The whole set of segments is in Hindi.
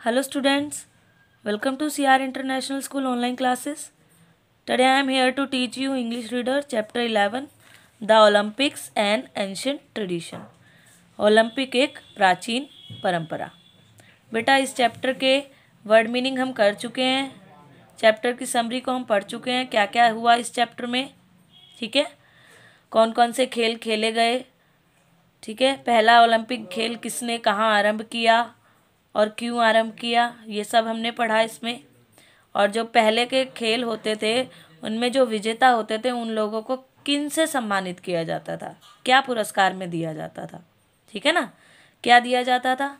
Hello students, welcome to CR International School online classes. Today I am here to teach you English Reader Chapter 11 The Olympics and Ancient Tradition. olympic ek prachin parampara beta is chapter ke word meaning हम कर चुके हैं चैप्टर की समरी को हम पढ़ चुके हैं क्या क्या हुआ इस चैप्टर में ठीक है कौन कौन से खेल खेले गए ठीक है पहला ओलंपिक खेल किसने कहाँ आरंभ किया और क्यों आरंभ किया ये सब हमने पढ़ा इसमें और जो पहले के खेल होते थे उनमें जो विजेता होते थे उन लोगों को किन से सम्मानित किया जाता था क्या पुरस्कार में दिया जाता था ठीक है ना क्या दिया जाता था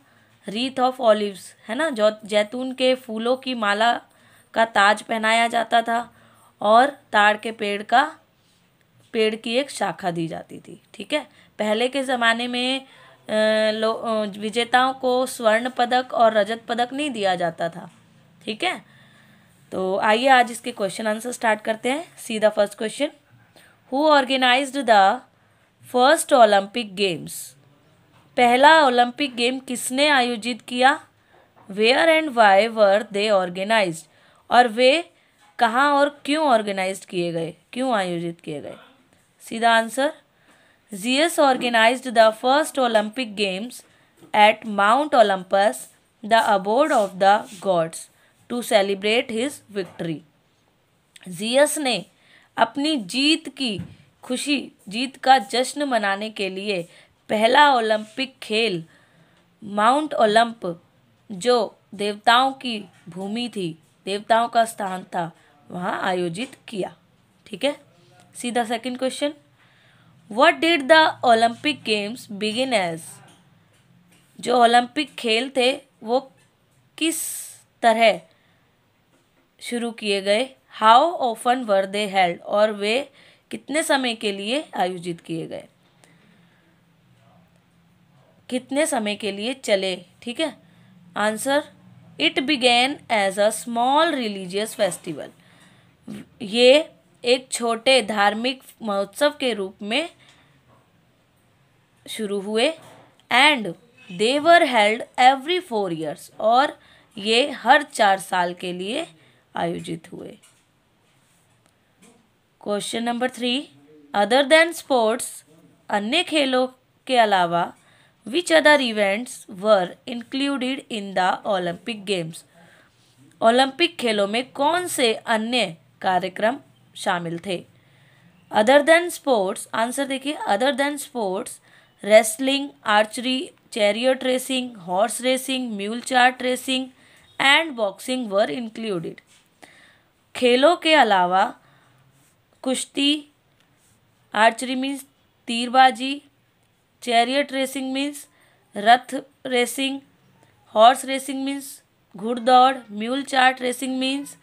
रीथ ऑफ ऑलिव्स है ना जो जैतून के फूलों की माला का ताज पहनाया जाता था और ताड़ के पेड़ का पेड़ की एक शाखा दी जाती थी ठीक है पहले के ज़माने में लो विजेताओं को स्वर्ण पदक और रजत पदक नहीं दिया जाता था ठीक है तो आइए आज इसके क्वेश्चन आंसर स्टार्ट करते हैं see the first question who organized the first Olympic games पहला ओलंपिक गेम किसने आयोजित किया where and why were they organize और वे कहाँ और क्यों ऑर्गेनाइज किए गए क्यों आयोजित किए गए सीधा आंसर एस organize the first Olympic games at mount Olympus the abode of the gods to celebrate his victory Zeus ने अपनी जीत की खुशी जीत का जश्न मनाने के लिए पहला ओलंपिक खेल माउंट ओलंप जो देवताओं की भूमि थी देवताओं का स्थान था वहाँ आयोजित किया ठीक है सीधा second question what did the Olympic games begin as जो ओलंपिक खेल थे वो किस तरह शुरू किए गए how often were they held और वे कितने समय के लिए आयोजित किए गए कितने समय के लिए चले ठीक है answer it began as a small religious festival ये एक छोटे धार्मिक महोत्सव के रूप में शुरू हुए and they were held every four years और ये हर चार साल के लिए आयोजित हुए question number three other than sports अन्य खेलों के अलावा which other events were included in the Olympic games Olympic खेलों में कौन से अन्य कार्यक्रम शामिल थे अदर देन स्पोर्ट्स आंसर देखिए other than sports wrestling archery chariot racing horse racing mule chart racing and boxing were included खेलों के अलावा कुश्ती आर्चरी मीन्स तीरबाजी चैरियट रेसिंग मीन्स रथ रेसिंग हॉर्स रेसिंग मीन्स घुड़दौड़ म्यूल चार्ट रेसिंग मीन्स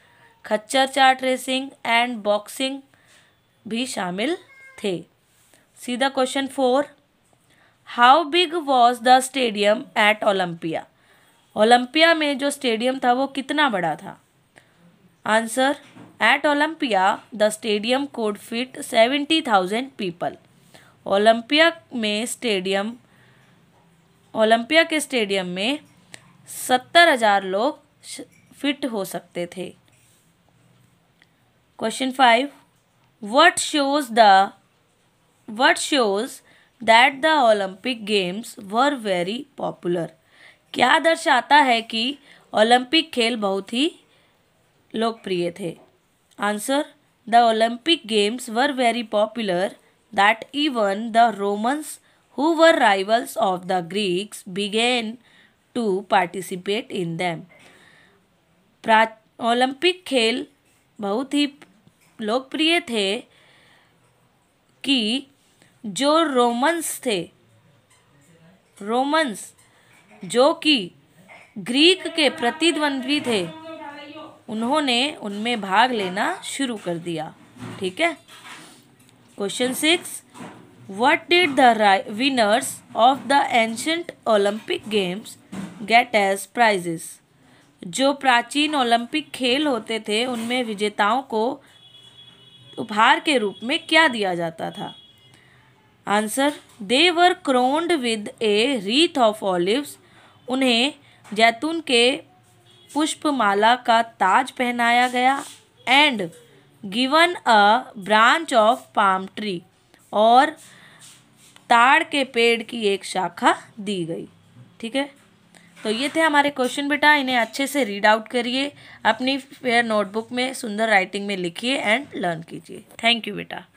खच्चर चार्ट रेसिंग एंड बॉक्सिंग भी शामिल थे सीधा question four how big was the stadium at Olympia Olympia में जो स्टेडियम था वो कितना बड़ा था answer at Olympia the stadium could fit seventy thousand people Olympia में स्टेडियम ओलंपिया के स्टेडियम में सत्तर हजार लोग फिट हो सकते थे question five what shows the what shows that the Olympic games were very popular क्या दर्शाता है कि ओलंपिक खेल बहुत ही लोकप्रिय थे answer the Olympic games were very popular that even the Romans who were rivals of the Greeks began to participate in them. Olympic खेल बहुत ही लोकप्रिय थे कि जो रोमन्स थे रोमन्स जो कि ग्रीक के प्रतिद्वंद्वी थे उन्होंने उनमें भाग लेना शुरू कर दिया ठीक है question six what did the winners of the ancient Olympic games get as prizes जो प्राचीन ओलंपिक खेल होते थे उनमें विजेताओं को उपहार के रूप में क्या दिया जाता था answer they were crowned with a wreath of olives उन्हें जैतून के पुष्पमाला का ताज पहनाया गया and given a branch of palm tree और ताड़ के पेड़ की एक शाखा दी गई ठीक है तो ये थे हमारे क्वेश्चन बेटा इन्हें अच्छे से रीड आउट करिए अपनी फेयर नोटबुक में सुंदर राइटिंग में लिखिए एंड लर्न कीजिए थैंक यू बेटा